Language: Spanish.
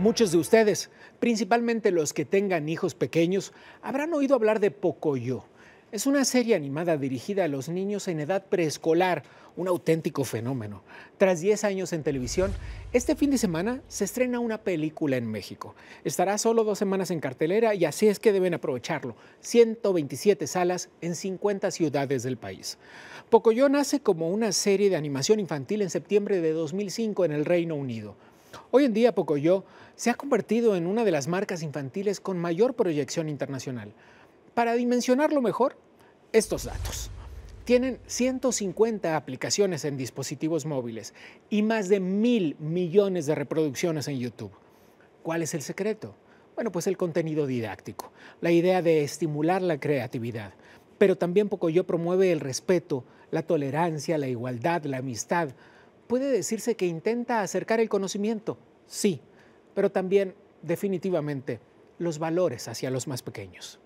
Muchos de ustedes, principalmente los que tengan hijos pequeños, habrán oído hablar de Pocoyo. Es una serie animada dirigida a los niños en edad preescolar, un auténtico fenómeno. Tras 10 años en televisión, este fin de semana se estrena una película en México. Estará solo dos semanas en cartelera y así es que deben aprovecharlo. 127 salas en 50 ciudades del país. Pocoyo nace como una serie de animación infantil en septiembre de 2005 en el Reino Unido. Hoy en día Pocoyo se ha convertido en una de las marcas infantiles con mayor proyección internacional. Para dimensionarlo mejor, estos datos. Tienen 150 aplicaciones en dispositivos móviles y más de mil millones de reproducciones en YouTube. ¿Cuál es el secreto? Bueno, pues el contenido didáctico, la idea de estimular la creatividad. Pero también Pocoyo promueve el respeto, la tolerancia, la igualdad, la amistad, puede decirse que intenta acercar el conocimiento, sí, pero también definitivamente los valores hacia los más pequeños.